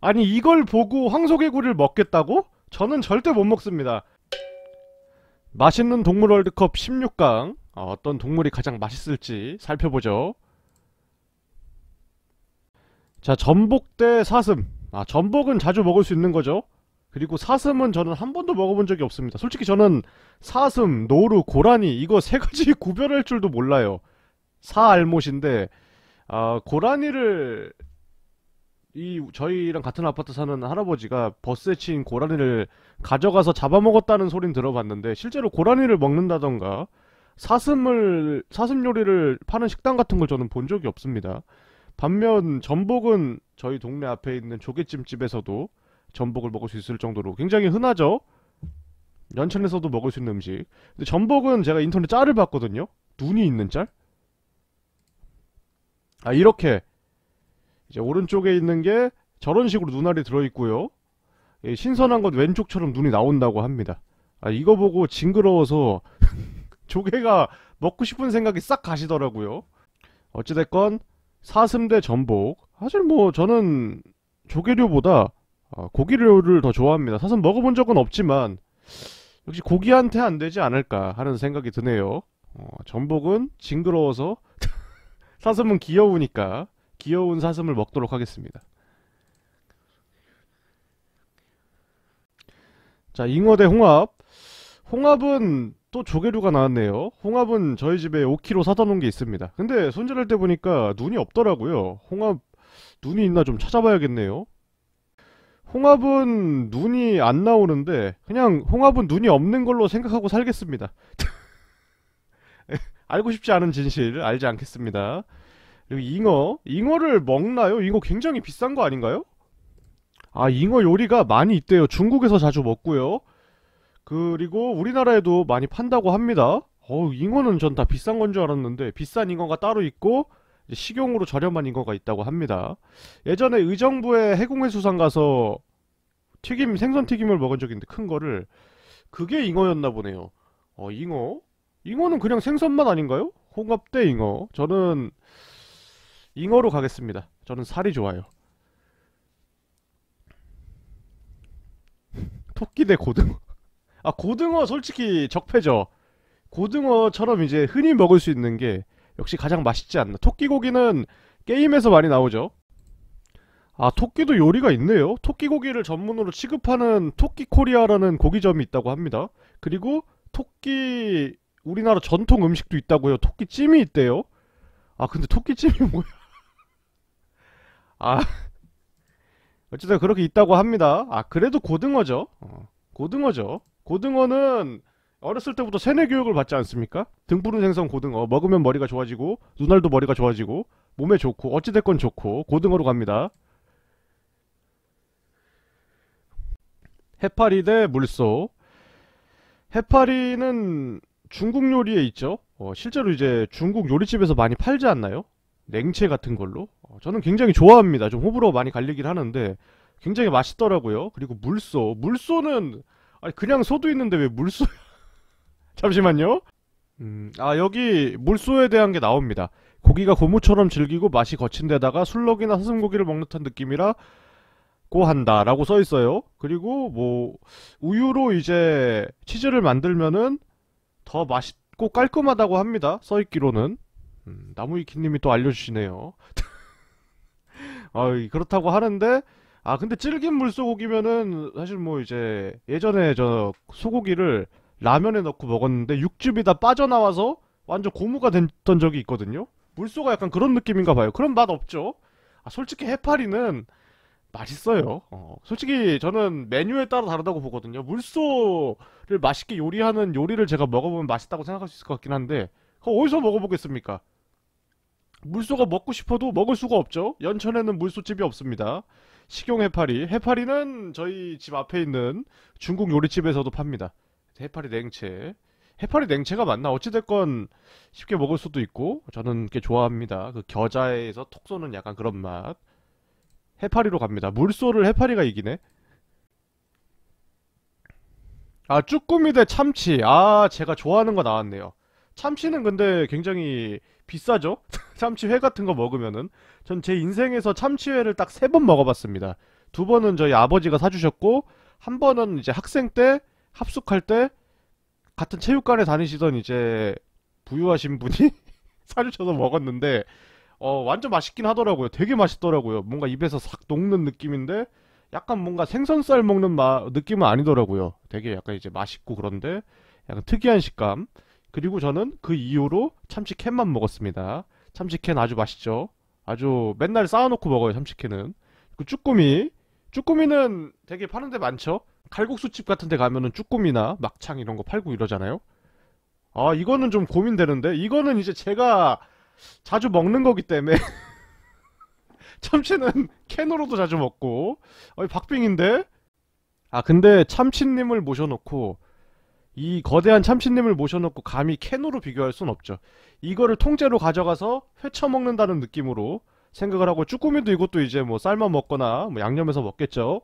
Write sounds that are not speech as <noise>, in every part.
아니 이걸 보고 황소개구리를 먹겠다고? 저는 절대 못 먹습니다. 맛있는 동물 월드컵 16강 아, 어, 떤 동물이 가장 맛있을지 살펴보죠. 자 전복대 사슴 아 전복은 자주 먹을 수 있는 거죠. 그리고 사슴은 저는 한 번도 먹어본 적이 없습니다. 솔직히 저는 사슴, 노루, 고라니 이거 세 가지 <laughs> 구별할 줄도 몰라요. 사알못인데 아 고라니를 이 저희랑 같은 아파트 사는 할아버지가 버스에 치인 고라니를 가져가서 잡아먹었다는 소린 들어봤는데 실제로 고라니를 먹는다던가 사슴을 사슴 요리를 파는 식당 같은 걸 저는 본 적이 없습니다. 반면 전복은 저희 동네 앞에 있는 조개찜집에서도 전복을 먹을 수 있을 정도로 굉장히 흔하죠. 연천에서도 먹을 수 있는 음식. 근데 전복은 제가 인터넷 짤을 봤거든요. 눈이 있는 짤. 아 이렇게 이제 오른쪽에 있는 게 저런 식으로 눈알이 들어있고요. 예, 신선한 건 왼쪽처럼 눈이 나온다고 합니다. 아, 이거 보고 징그러워서 <laughs> 조개가 먹고 싶은 생각이 싹 가시더라고요. 어찌됐건 사슴대 전복. 사실 뭐 저는 조개류보다 아, 고기류를 더 좋아합니다. 사슴 먹어본 적은 없지만 역시 고기한테 안 되지 않을까 하는 생각이 드네요. 어, 전복은 징그러워서 <laughs> 사슴은 귀여우니까 귀여운 사슴을 먹도록 하겠습니다. 자, 잉어 대 홍합. 홍합은 또 조개류가 나왔네요. 홍합은 저희 집에 5kg 사다 놓은 게 있습니다. 근데 손질할 때 보니까 눈이 없더라고요. 홍합 눈이 있나 좀 찾아봐야겠네요. 홍합은 눈이 안 나오는데 그냥 홍합은 눈이 없는 걸로 생각하고 살겠습니다. <laughs> 알고 싶지 않은 진실 알지 않겠습니다. 여기 잉어 잉어를 먹나요? 잉어 굉장히 비싼 거 아닌가요? 아 잉어 요리가 많이 있대요 중국에서 자주 먹고요 그리고 우리나라에도 많이 판다고 합니다 어 잉어는 전 다 비싼 건 줄 알았는데 비싼 잉어가 따로 있고 식용으로 저렴한 잉어가 있다고 합니다 예전에 의정부에 해공해수산 가서 튀김 생선튀김을 먹은 적 있는데 큰 거를 그게 잉어였나 보네요 어 잉어? 잉어는 그냥 생선만 아닌가요? 홍합대 잉어 저는 잉어로 가겠습니다. 저는 살이 좋아요. 토끼 대 고등어. <laughs> 아 고등어 솔직히 적폐죠. 고등어처럼 이제 흔히 먹을 수 있는 게 역시 가장 맛있지 않나. 토끼고기는 게임에서 많이 나오죠. 아 토끼도 요리가 있네요. 토끼고기를 전문으로 취급하는 토끼코리아라는 고기점이 있다고 합니다. 그리고 토끼 우리나라 전통 음식도 있다고요. 토끼찜이 있대요. 아 근데 토끼찜이 <laughs> 뭐야? 아 <laughs> 어쨌든 그렇게 있다고 합니다 아 그래도 고등어죠 어, 고등어죠 고등어는 어렸을 때부터 세뇌 교육을 받지 않습니까? 등푸른 생선 고등어 먹으면 머리가 좋아지고 눈알도 머리가 좋아지고 몸에 좋고 어찌됐건 좋고 고등어로 갑니다 해파리 대 물소 해파리는 중국 요리에 있죠 어, 실제로 이제 중국 요리집에서 많이 팔지 않나요? 냉채 같은 걸로 어, 저는 굉장히 좋아합니다. 좀 호불호 많이 갈리긴 하는데 굉장히 맛있더라고요. 그리고 물소 물소는 아니 그냥 소도 있는데 왜 물소 <laughs> 잠시만요. 음, 아 여기 물소에 대한 게 나옵니다. 고기가 고무처럼 질기고 맛이 거친 데다가 술록이나 사슴고기를 먹는 듯한 느낌이라 고 한다라고 써 있어요. 그리고 뭐 우유로 이제 치즈를 만들면은 더 맛있고 깔끔하다고 합니다. 써 있기로는 음, 나무위키님이 또 알려주시네요. <laughs> 아, 그렇다고 하는데 아 근데 질긴 물소고기면은 사실 뭐 이제 예전에 저 소고기를 라면에 넣고 먹었는데 육즙이 다 빠져나와서 완전 고무가 됐던 적이 있거든요. 물소가 약간 그런 느낌인가 봐요. 그런 맛 없죠. 아, 솔직히 해파리는 맛있어요. 어, 솔직히 저는 메뉴에 따라 다르다고 보거든요. 물소를 맛있게 요리하는 요리를 제가 먹어보면 맛있다고 생각할 수 있을 것 같긴 한데 그거 어디서 먹어보겠습니까? 물소가 먹고 싶어도 먹을 수가 없죠. 연천에는 물소집이 없습니다. 식용 해파리. 해파리는 저희 집 앞에 있는 중국 요리집에서도 팝니다. 해파리 냉채. 해파리 냉채가 맞나? 어찌됐건 쉽게 먹을 수도 있고 저는 꽤 좋아합니다. 그 겨자에서 톡 쏘는 약간 그런 맛. 해파리로 갑니다. 물소를 해파리가 이기네. 아 쭈꾸미 대 참치. 아 제가 좋아하는 거 나왔네요. 참치는 근데 굉장히 비싸죠? <laughs> 참치회 같은 거 먹으면은 전 제 인생에서 참치회를 딱 세 번 먹어봤습니다. 두 번은 저희 아버지가 사주셨고 한 번은 이제 학생 때 합숙할 때 같은 체육관에 다니시던 이제 부유하신 분이 <laughs> 사주셔서 먹었는데 어 완전 맛있긴 하더라고요. 되게 맛있더라고요. 뭔가 입에서 싹 녹는 느낌인데 약간 뭔가 생선살 먹는 마, 느낌은 아니더라고요. 되게 약간 이제 맛있고 그런데 약간 특이한 식감. 그리고 저는 그 이후로 참치캔만 먹었습니다. 참치캔 아주 맛있죠. 아주 맨날 쌓아놓고 먹어요 참치캔은. 그 쭈꾸미 쭈꾸미는 되게 파는 데 많죠. 칼국수집 같은 데 가면은 쭈꾸미나 막창 이런 거 팔고 이러잖아요. 아 이거는 좀 고민되는데 이거는 이제 제가 자주 먹는 거기 때문에 <laughs> 참치는 캔으로도 자주 먹고 아니 박빙인데 아 근데 참치님을 모셔놓고 이 거대한 참치님을 모셔놓고 감히 캐노로 비교할 순 없죠. 이거를 통째로 가져가서 회쳐먹는다는 느낌으로 생각을 하고 쭈꾸미도 이것도 이제 뭐 삶아 먹거나 뭐 양념해서 먹겠죠.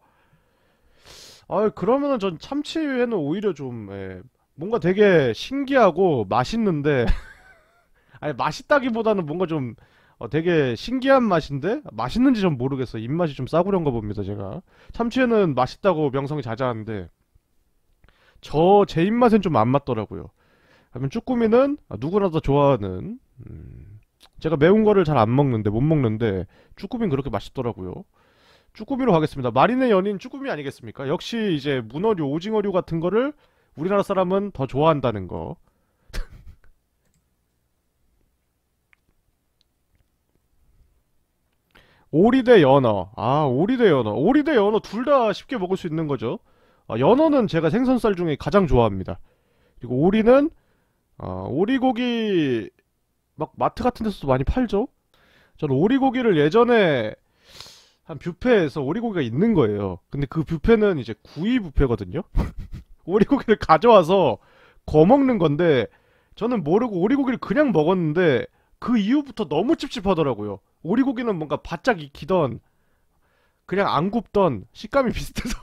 아 그러면은 전 참치회는 오히려 좀 예, 뭔가 되게 신기하고 맛있는데 <laughs> 아니 맛있다기보다는 뭔가 좀 어, 되게 신기한 맛인데 맛있는지 좀 모르겠어. 입맛이 좀 싸구려인가 봅니다 제가. 참치회는 맛있다고 명성이 자자한데 저제 입맛엔 좀 안 맞더라고요. 하면 쭈꾸미는 아, 누구나다 좋아하는 음, 제가 매운 거를 잘 안 먹는데 못 먹는데 쭈꾸미는 그렇게 맛있더라고요. 쭈꾸미로 가겠습니다. 마린의 연인 쭈꾸미 아니겠습니까? 역시 이제 문어류, 오징어류 같은 거를 우리나라 사람은 더 좋아한다는 거. <laughs> 오리 대 연어. 아, 오리 대 연어. 오리 대 연어 둘 다 쉽게 먹을 수 있는 거죠. 어, 연어는 제가 생선살 중에 가장 좋아합니다. 그리고 오리는 어, 오리고기 막 마트 같은 데서도 많이 팔죠. 저는 오리고기를 예전에 한 뷔페에서 오리고기가 있는 거예요. 근데 그 뷔페는 이제 구이 뷔페거든요. <laughs> 오리고기를 가져와서 거먹는 건데 저는 모르고 오리고기를 그냥 먹었는데 그 이후부터 너무 찝찝하더라고요. 오리고기는 뭔가 바짝 익히던 그냥 안 굽던 식감이 <laughs> 비슷해서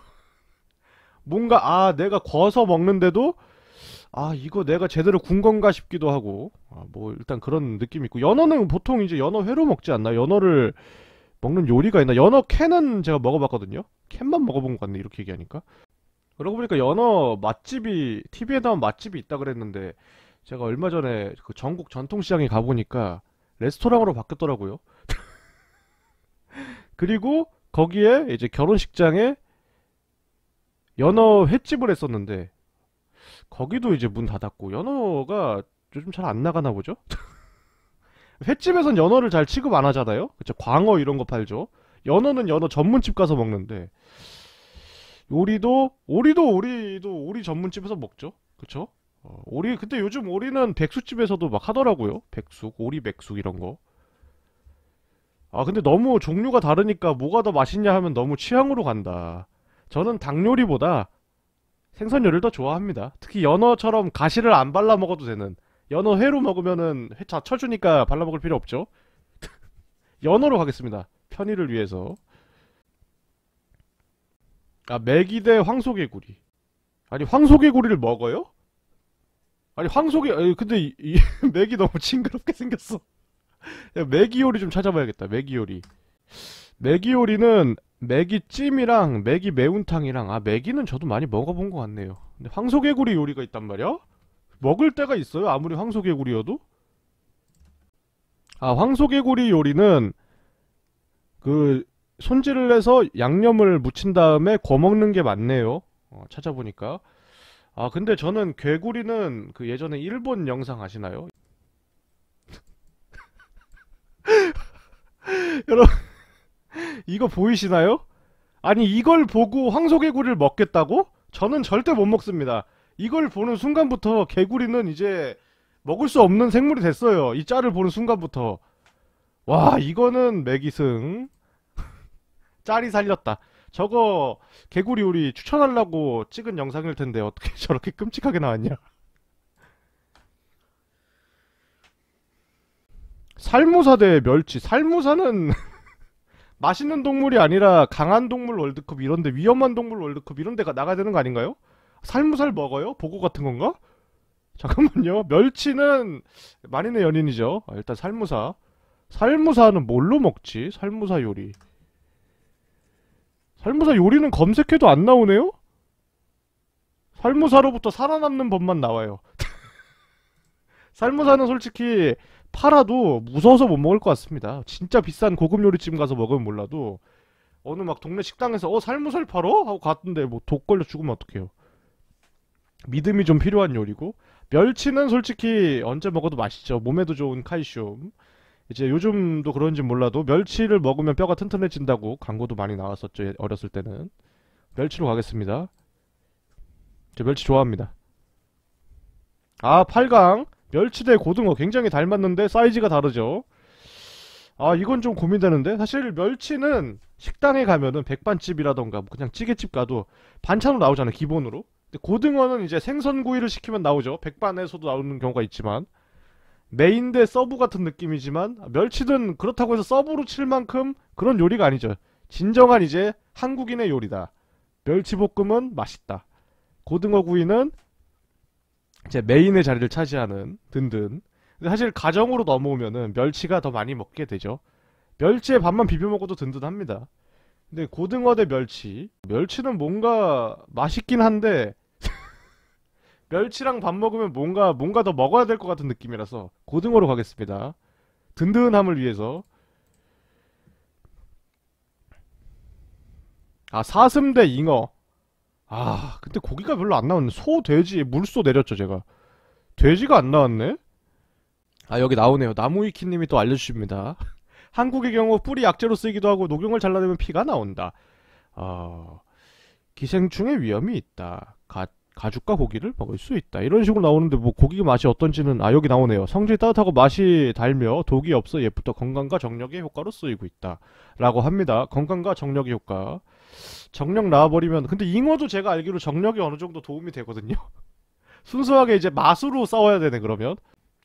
뭔가 아 내가 거서 먹는데도 아 이거 내가 제대로 군 건가 싶기도 하고 아, 뭐 일단 그런 느낌이 있고 연어는 보통 이제 연어 회로 먹지 않나 연어를 먹는 요리가 있나 연어 캔은 제가 먹어봤거든요 캔만 먹어본 것 같네 이렇게 얘기하니까 그러고 보니까 연어 맛집이 TV에 나온 맛집이 있다 그랬는데 제가 얼마 전에 그 전국 전통시장에 가보니까 레스토랑으로 바뀌었더라고요 <laughs> 그리고 거기에 이제 결혼식장에 연어 횟집을 했었는데 거기도 이제 문 닫았고 연어가 요즘 잘 안 나가나 보죠? <laughs> 횟집에선 연어를 잘 취급 안 하잖아요? 그쵸 광어 이런 거 팔죠 연어는 연어 전문집 가서 먹는데 오리도 오리도 오리도 오리 전문집에서 먹죠 그쵸? 어, 오리 근데 요즘 오리는 백숙집에서도 막 하더라고요 백숙 오리 백숙 이런 거 아 근데 너무 종류가 다르니까 뭐가 더 맛있냐 하면 너무 취향으로 간다 저는 닭 요리보다 생선 요리를 더 좋아합니다. 특히 연어처럼 가시를 안 발라 먹어도 되는 연어 회로 먹으면은 회차 쳐주니까 발라 먹을 필요 없죠. <laughs> 연어로 가겠습니다. 편의를 위해서. 아, 메기대 황소개구리. 아니, 황소개구리를 먹어요? 아니, 황소개, 아니, 근데 이, 이 맥이 <laughs> 너무 징그럽게 생겼어. 야, <laughs> 메기 요리 좀 찾아봐야겠다, 맥이 요리. 맥이 요리는 맥이 찜이랑 맥이 매운탕이랑 아 맥이는 저도 많이 먹어본 것 같네요 근데 황소개구리 요리가 있단 말이야? 먹을 때가 있어요 아무리 황소개구리여도? 아 황소개구리 요리는 그 손질을 해서 양념을 묻힌 다음에 구워먹는 게 맞네요 어, 찾아보니까 아 근데 저는 개구리는 그 예전에 일본 영상 아시나요? <laughs> 여러분 이거 보이시나요? 아니 이걸 보고 황소개구리를 먹겠다고? 저는 절대 못 먹습니다. 이걸 보는 순간부터 개구리는 이제 먹을 수 없는 생물이 됐어요. 이 짤을 보는 순간부터. 와 이거는 매기승. <laughs> 짤이 살렸다. 저거 개구리 우리 추천하려고 찍은 영상일 텐데 어떻게 <laughs> 저렇게 끔찍하게 나왔냐. <laughs> 살무사 대 멸치. 살무사는 맛있는 동물이 아니라 강한 동물 월드컵 이런데 위험한 동물 월드컵 이런 데가 나가야 되는 거 아닌가요? 살무살 먹어요? 보고 같은 건가? <laughs> 잠깐만요. 멸치는 만인의 연인이죠. 아, 일단 살무사. 살무사는 뭘로 먹지? 살무사 요리. 살무사 요리는 검색해도 안 나오네요? 살무사로부터 살아남는 법만 나와요. <laughs> 살무사는 솔직히 팔아도 무서워서 못 먹을 것 같습니다. 진짜 비싼 고급 요리집 가서 먹으면 몰라도 어느 막 동네 식당에서 어 살무살 팔어? 하고 갔는데 뭐 독 걸려 죽으면 어떡해요. 믿음이 좀 필요한 요리고 멸치는 솔직히 언제 먹어도 맛있죠. 몸에도 좋은 칼슘. 이제 요즘도 그런지 몰라도 멸치를 먹으면 뼈가 튼튼해진다고 광고도 많이 나왔었죠. 어렸을 때는. 멸치로 가겠습니다. 저 멸치 좋아합니다. 아, 8강. 멸치 대 고등어 굉장히 닮았는데 사이즈가 다르죠 아 이건 좀 고민되는데 사실 멸치는 식당에 가면은 백반집이라던가 뭐 그냥 찌개집 가도 반찬으로 나오잖아요 기본으로 근데 고등어는 이제 생선구이를 시키면 나오죠 백반에서도 나오는 경우가 있지만 메인 대 서브 같은 느낌이지만 멸치는 그렇다고 해서 서브로 칠 만큼 그런 요리가 아니죠 진정한 이제 한국인의 요리다 멸치볶음은 맛있다 고등어 구이는 제 메인의 자리를 차지하는 든든. 근데 사실 가정으로 넘어오면은 멸치가 더 많이 먹게 되죠. 멸치에 밥만 비벼 먹어도 든든합니다. 근데 고등어 대 멸치. 멸치는 뭔가 맛있긴 한데 <laughs> 멸치랑 밥 먹으면 뭔가 뭔가 더 먹어야 될 것 같은 느낌이라서 고등어로 가겠습니다. 든든함을 위해서. 아 사슴 대 잉어. 아 근데 고기가 별로 안나오네소 돼지 물소 내렸죠 제가 돼지가 안 나왔네 아 여기 나오네요 나무위키님이 또 알려주십니다 <laughs> 한국의 경우 뿌리 약재로 쓰이기도 하고 녹용을 잘라내면 피가 나온다 어... 기생충의 위험이 있다 가, 가죽과 고기를 먹을 수 있다 이런 식으로 나오는데 뭐 고기 맛이 어떤지는 아 여기 나오네요 성질이 따뜻하고 맛이 달며 독이 없어 예부터 건강과 정력의 효과로 쓰이고 있다 라고 합니다 건강과 정력의 효과 정력 나와버리면 근데 잉어도 제가 알기로 정력이 어느 정도 도움이 되거든요. <laughs> 순수하게 이제 맛으로 싸워야 되네 그러면.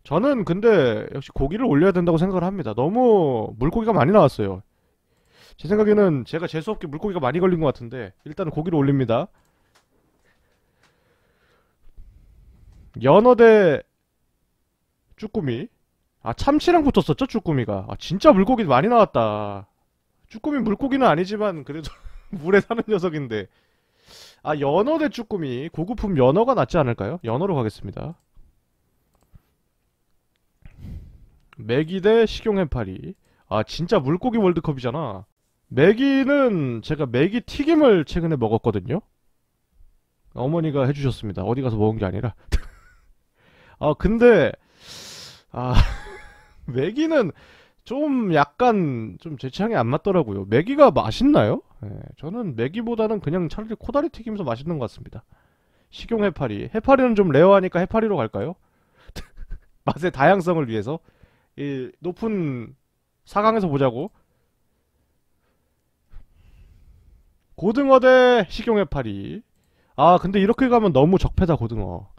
저는 근데 역시 고기를 올려야 된다고 생각을 합니다. 너무 물고기가 많이 나왔어요. 제 생각에는 제가 재수없게 물고기가 많이 걸린 것 같은데 일단은 고기를 올립니다. 연어 대 쭈꾸미 아 참치랑 붙었었죠 쭈꾸미가 아 진짜 물고기 많이 나왔다 쭈꾸미 물고기는 아니지만 그래도 <laughs> 물에 사는 녀석인데 아 연어 대 쭈꾸미 고급품 연어가 낫지 않을까요? 연어로 가겠습니다 메기 대 식용 해파리 아 진짜 물고기 월드컵이잖아 메기는 제가 메기 튀김을 최근에 먹었거든요 어머니가 해주셨습니다 어디 가서 먹은 게 아니라 <laughs> 아 근데 아 메기는 <laughs> 좀 약간 좀 제 취향에 안 맞더라고요 메기가 맛있나요? 예, 저는 메기보다는 그냥 차라리 코다리 튀김서 맛있는 것 같습니다. 식용 해파리. 해파리는 좀 레어하니까 해파리로 갈까요? <laughs> 맛의 다양성을 위해서. 이 높은 사강에서 보자고. 고등어 대 식용 해파리. 아 근데 이렇게 가면 너무 적폐다 고등어.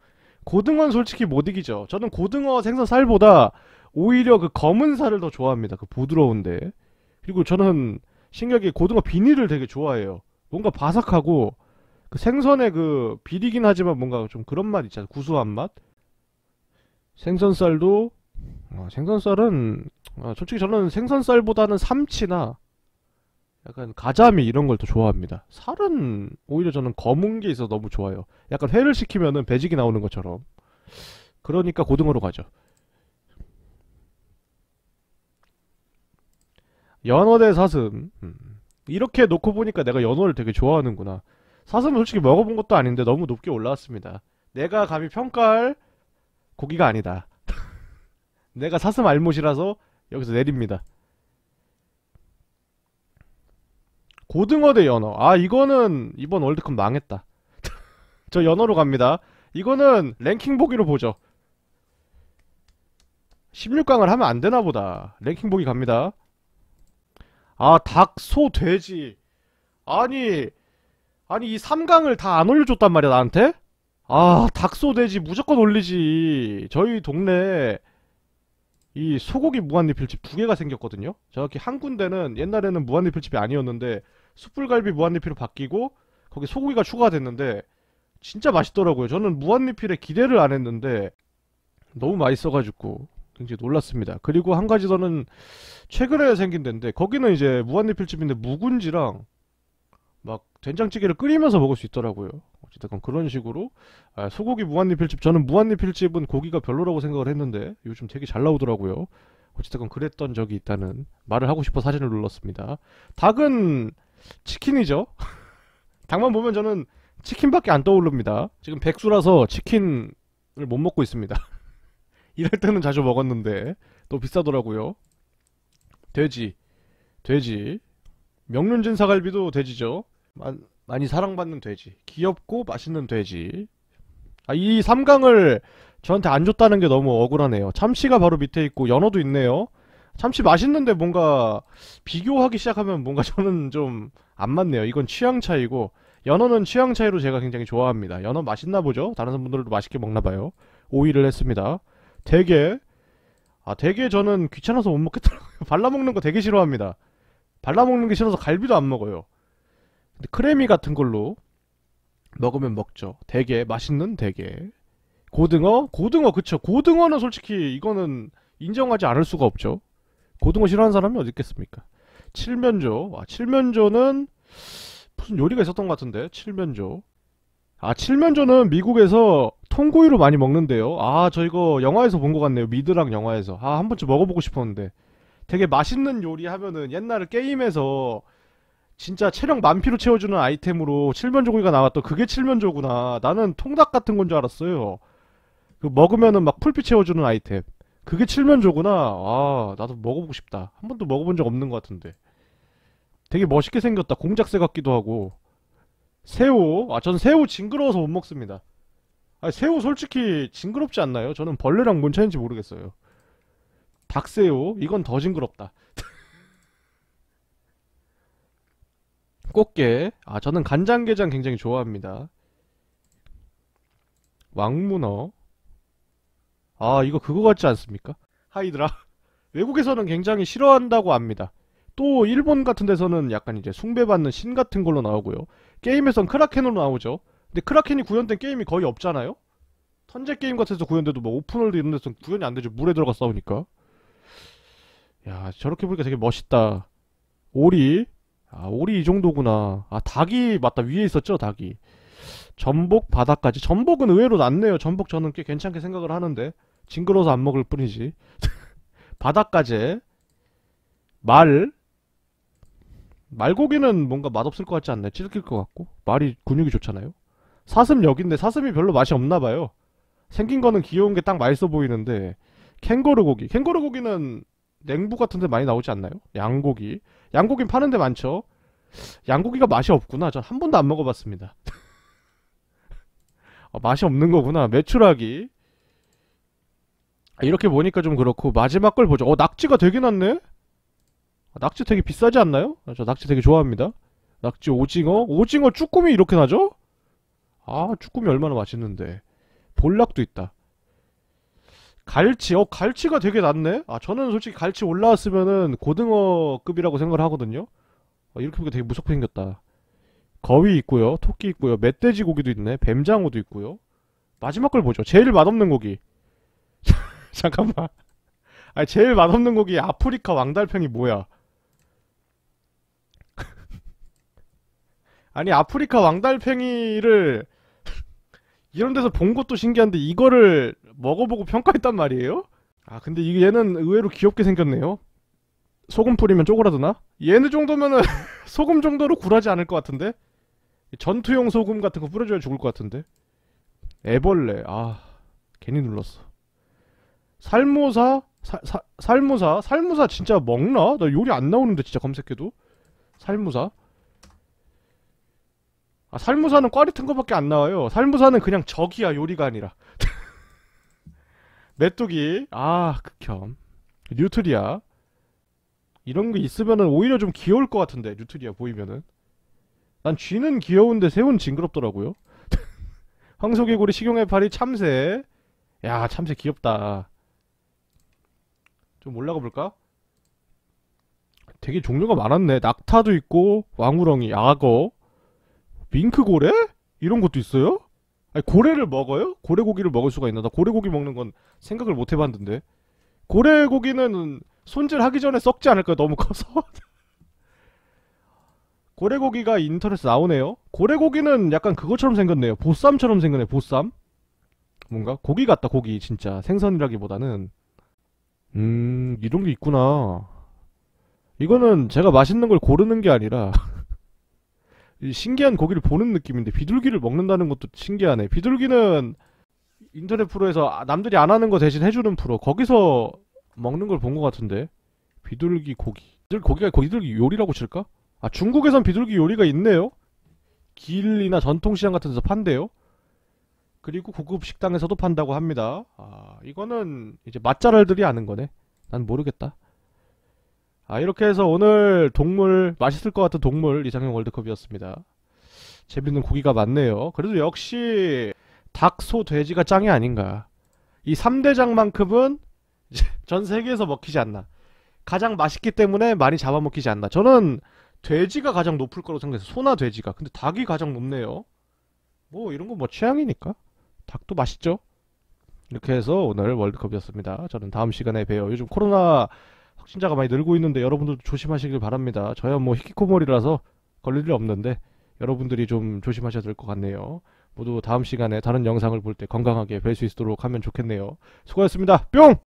고등어는 솔직히 못 이기죠. 저는 고등어 생선살보다 오히려 그 검은 살을 더 좋아합니다. 그 부드러운데. 그리고 저는 신기하게 고등어 비닐을 되게 좋아해요. 뭔가 바삭하고 그 생선의 그 비리긴 하지만 뭔가 좀 그런 맛 있잖아요. 구수한 맛. 생선살도 어, 생선살은 어, 솔직히 저는 생선살보다는 삼치나 약간 가자미 이런 걸 더 좋아합니다. 살은 오히려 저는 검은 게 있어 너무 좋아요. 약간 회를 시키면은 배지기 나오는 것처럼. 그러니까 고등어로 가죠. 연어 대 사슴. 음. 이렇게 놓고 보니까 내가 연어를 되게 좋아하는구나. 사슴은 솔직히 먹어본 것도 아닌데 너무 높게 올라왔습니다. 내가 감히 평가할 고기가 아니다. <laughs> 내가 사슴 알못이라서 여기서 내립니다. 고등어 대 연어. 아 이거는 이번 월드컵 망했다. <laughs> 저 연어로 갑니다. 이거는 랭킹 보기로 보죠. 16강을 하면 안 되나 보다. 랭킹 보기 갑니다. 아, 닭, 소, 돼지. 아니, 아니, 이삼강을다 안 올려줬단 말이야, 나한테? 아, 닭, 소, 돼지 무조건 올리지. 저희 동네에 이 소고기 무한리필집 두 개가 생겼거든요? 저확히한 군데는 옛날에는 무한리필집이 아니었는데 숯불갈비 무한리필로 바뀌고 거기 소고기가 추가가 됐는데 진짜 맛있더라고요. 저는 무한리필에 기대를 안 했는데 너무 맛있어가지고 굉장히 놀랐습니다. 그리고 한 가지 더는 최근에 생긴 데인데 거기는 이제 무한리필집인데 묵은지랑 막 된장찌개를 끓이면서 먹을 수 있더라고요. 어쨌든 그런 식으로 아, 소고기 무한리필집 저는 무한리필집은 고기가 별로라고 생각을 했는데 요즘 되게 잘 나오더라고요. 어쨌든 그랬던 적이 있다는 말을 하고 싶어 사진을 눌렀습니다. 닭은 치킨이죠. <laughs> 닭만 보면 저는 치킨밖에 안 떠오릅니다. 지금 백수라서 치킨을 못 먹고 있습니다. <laughs> 일할 때는 자주 먹었는데 또 비싸더라고요. 돼지, 돼지. 명륜진 사갈비도 돼지죠. 마, 많이 사랑받는 돼지. 귀엽고 맛있는 돼지. 아, 이 삼강을 저한테 안 줬다는 게 너무 억울하네요. 참치가 바로 밑에 있고 연어도 있네요. 참치 맛있는데 뭔가 비교하기 시작하면 뭔가 <laughs> 저는 좀 안 맞네요. 이건 취향 차이고 연어는 취향 차이로 제가 굉장히 좋아합니다. 연어 맛있나 보죠? 다른 분들도 맛있게 먹나 봐요. 오이를 했습니다. 되게 아 되게 저는 귀찮아서 못 먹겠더라고요. <laughs> 발라먹는 거 되게 싫어합니다. 발라먹는 게 싫어서 갈비도 안 먹어요. 근데 크래미 같은 걸로 먹으면 먹죠. 되게 맛있는 되게 고등어 고등어 그쵸 고등어는 솔직히 이거는 인정하지 않을 수가 없죠. 고등어 싫어하는 사람이 어디 있겠습니까? 칠면조 아 칠면조는 무슨 요리가 있었던 것 같은데 칠면조 아 칠면조는 미국에서 통구이로 많이 먹는데요 아 저 이거 영화에서 본 것 같네요 미드랑 영화에서 아 한 번쯤 먹어보고 싶었는데 되게 맛있는 요리 하면은 옛날에 게임에서 진짜 체력 만피로 채워주는 아이템으로 칠면조구이가 나왔던 그게 칠면조구나 나는 통닭 같은 건 줄 알았어요 그 먹으면은 막 풀피 채워주는 아이템 그게 칠면조구나 아 나도 먹어보고 싶다 한 번도 먹어본 적 없는 것 같은데 되게 멋있게 생겼다 공작새 같기도 하고 새우 아전 새우 징그러워서 못 먹습니다 아 새우 솔직히 징그럽지 않나요? 저는 벌레랑 뭔 차이인지 모르겠어요 닭새우 이건 더 징그럽다 <laughs> 꽃게 아 저는 간장게장 굉장히 좋아합니다 왕문어 아 이거 그거 같지 않습니까? 하이드라 <laughs> 외국에서는 굉장히 싫어한다고 합니다또 일본 같은 데서는 약간 이제 숭배받는 신 같은 걸로 나오고요 게임에선 크라켄으로 나오죠. 근데 크라켄이 구현된 게임이 거의 없잖아요? 턴제 게임 같아서 구현돼도 뭐 오픈월드 이런 데서 구현이 안 되죠. 물에 들어가 싸우니까. 야, 저렇게 보니까 되게 멋있다. 오리. 아, 오리 이 정도구나. 아, 닭이 맞다. 위에 있었죠, 닭이. 전복 바닥까지. 전복은 의외로 낫네요. 전복 저는 꽤 괜찮게 생각을 하는데. 징그러워서 안 먹을 뿐이지. <laughs> 바닥까지. 말. 말고기는 뭔가 맛없을 것 같지 않나요? 찔길 것 같고 말이 근육이 좋잖아요 사슴 여기인데 사슴이 별로 맛이 없나봐요 생긴 거는 귀여운 게 딱 맛있어 보이는데 캥거루 고기 캥거루 고기는 냉부 같은 데 많이 나오지 않나요? 양고기 양고기 파는 데 많죠 양고기가 맛이 없구나 전 한 번도 안 먹어봤습니다 <laughs> 어, 맛이 없는 거구나 매출하기 아, 이렇게 보니까 좀 그렇고 마지막 걸 보죠 어 낙지가 되게 낮네? 낙지 되게 비싸지 않나요? 아, 저 낙지 되게 좋아합니다. 낙지 오징어? 오징어 쭈꾸미 이렇게 나죠? 아 쭈꾸미 얼마나 맛있는데 볼락도 있다 갈치 어 갈치가 되게 낮네 아 저는 솔직히 갈치 올라왔으면은 고등어급이라고 생각을 하거든요 아, 이렇게 보니까 되게 무섭게 생겼다 거위 있고요 토끼 있고요 멧돼지 고기도 있네 뱀장어도 있고요 마지막 걸 보죠 제일 맛없는 고기 <laughs> 잠깐만 아 제일 맛없는 고기 아프리카 왕달팽이 뭐야 아니 아프리카 왕달팽이를 이런 데서 본 것도 신기한데 이거를 먹어보고 평가했단 말이에요? 아 근데 이게 얘는 의외로 귀엽게 생겼네요 소금 뿌리면 쪼그라드나? 얘네 정도면은 <laughs> 소금 정도로 굴하지 않을 것 같은데? 전투용 소금 같은 거 뿌려줘야 죽을 것 같은데? 애벌레 아 괜히 눌렀어 살모사? 사, 사, 살모사? 살모사 진짜 먹나? 나 요리 안 나오는데 진짜 검색해도 살모사? 아 살무사는 꽈리튼 거밖에 안 나와요 살무사는 그냥 적이야 요리가 아니라 <laughs> 메뚜기 아 극혐 그 뉴트리아 이런 게 있으면은 오히려 좀 귀여울 것 같은데 뉴트리아 보이면은 난 쥐는 귀여운데 새우는 징그럽더라고요 <laughs> 황소개구리 식용의파리 참새 야 참새 귀엽다 좀 올라가 볼까? 되게 종류가 많았네 낙타도 있고 왕우렁이 악어 윙크 고래? 이런 것도 있어요? 아니 고래를 먹어요? 고래 고기를 먹을 수가 있나? 나 고래 고기 먹는 건 생각을 못 해봤는데 고래 고기는 손질하기 전에 썩지 않을까요? 너무 커서 <laughs> 고래 고기가 인터넷에 나오네요 고래 고기는 약간 그것처럼 생겼네요 보쌈처럼 생겼네 보쌈 뭔가 고기 같다 고기 진짜 생선이라기보다는 음 이런 게 있구나 이거는 제가 맛있는 걸 고르는 게 아니라 <laughs> 신기한 고기를 보는 느낌인데 비둘기를 먹는다는 것도 신기하네. 비둘기는 인터넷 프로에서 아, 남들이 안 하는 거 대신 해주는 프로 거기서 먹는 걸 본 것 같은데 비둘기 고기 비둘기 고기가 비둘기 요리라고 칠까? 아 중국에선 비둘기 요리가 있네요. 길이나 전통시장 같은 데서 판대요. 그리고 고급 식당에서도 판다고 합니다. 아 이거는 이제 맛잘알들이 아는 거네. 난 모르겠다. 아, 이렇게 해서 오늘 동물, 맛있을 것 같은 동물 이상형 월드컵이었습니다. 재밌는 고기가 많네요. 그래도 역시 닭, 소, 돼지가 짱이 아닌가. 이 3대장만큼은 <laughs> 전 세계에서 먹히지 않나. 가장 맛있기 때문에 많이 잡아먹히지 않나. 저는 돼지가 가장 높을 거로 생각해서 소나 돼지가. 근데 닭이 가장 높네요. 뭐 이런 건뭐 취향이니까. 닭도 맛있죠. 이렇게 해서 오늘 월드컵이었습니다. 저는 다음 시간에 봬요. 요즘 코로나 확진자가 많이 늘고 있는데 여러분들도 조심하시길 바랍니다. 저야 뭐 히키코모리라서 걸릴 일 없는데 여러분들이 좀 조심하셔야 될 것 같네요. 모두 다음 시간에 다른 영상을 볼 때 건강하게 뵐 수 있도록 하면 좋겠네요. 수고하셨습니다. 뿅!